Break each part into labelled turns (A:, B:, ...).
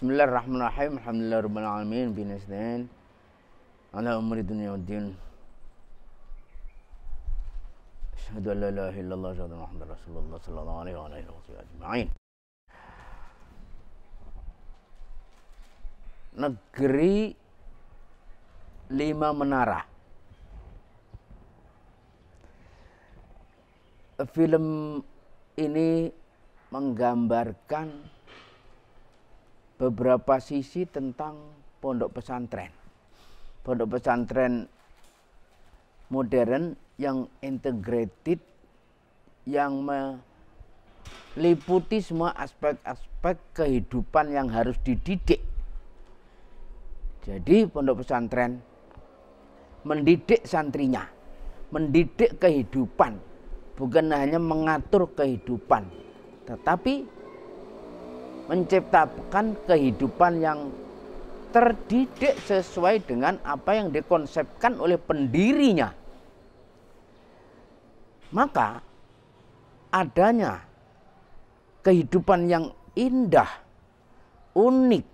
A: Bismillahirrahmanirrahim. Alhamdulillah rabbil alamin bi nasdain ala umri dunya waddin. Asyhadu an la ilaha illallah wa anna rasulullah sallallahu alaihi wa alihi wa ajma'in. Negeri lima menara. Film ini menggambarkan beberapa sisi tentang pondok pesantren. Pondok pesantren modern yang integrated yang meliputi semua aspek-aspek kehidupan yang harus dididik. Jadi pondok pesantren mendidik santrinya, mendidik kehidupan, bukan hanya mengatur kehidupan, tetapi menciptakan kehidupan yang terdidik sesuai dengan apa yang dikonsepkan oleh pendirinya. Maka adanya kehidupan yang indah, unik,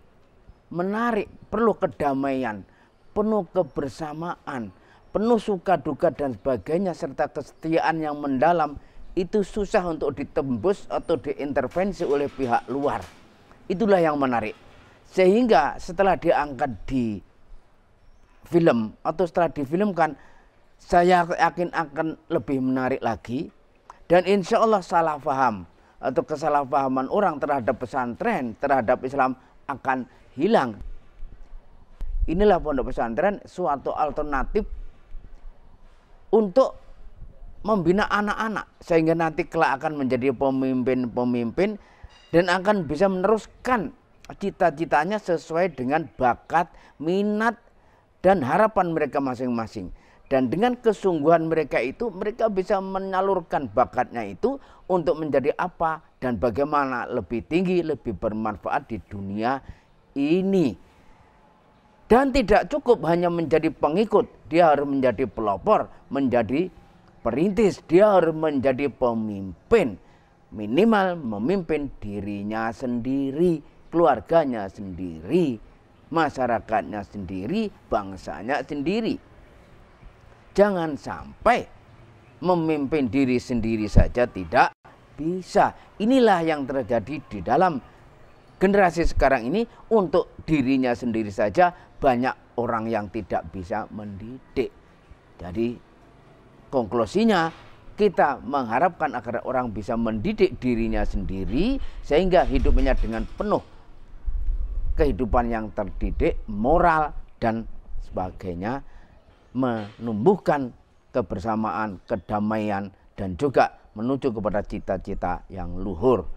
A: menarik, perlu kedamaian, penuh kebersamaan, penuh suka duka dan sebagainya serta kesetiaan yang mendalam itu susah untuk ditembus atau diintervensi oleh pihak luar. Itulah yang menarik. Sehingga setelah diangkat di film atau setelah difilmkan, saya yakin akan lebih menarik lagi. Dan insya Allah salah paham atau kesalahpahaman orang terhadap pesantren, terhadap Islam akan hilang. Inilah pondok pesantren suatu alternatif untuk membina anak-anak sehingga nanti kelak akan menjadi pemimpin-pemimpin dan akan bisa meneruskan cita-citanya sesuai dengan bakat, minat, dan harapan mereka masing-masing. Dan dengan kesungguhan mereka itu, mereka bisa menyalurkan bakatnya itu untuk menjadi apa dan bagaimana lebih tinggi, lebih bermanfaat di dunia ini. Dan tidak cukup hanya menjadi pengikut, dia harus menjadi pelopor, menjadi perintis, dia harus menjadi pemimpin minimal memimpin dirinya sendiri, keluarganya sendiri, masyarakatnya sendiri, bangsanya sendiri. Jangan sampai memimpin diri sendiri saja tidak bisa. Inilah yang terjadi di dalam generasi sekarang ini untuk dirinya sendiri saja banyak orang yang tidak bisa mendidik. Jadi konklusinya kita mengharapkan agar orang bisa mendidik dirinya sendiri sehingga hidupnya dengan penuh kehidupan yang terdidik, moral dan sebagainya menumbuhkan kebersamaan, kedamaian dan juga menuju kepada cita-cita yang luhur.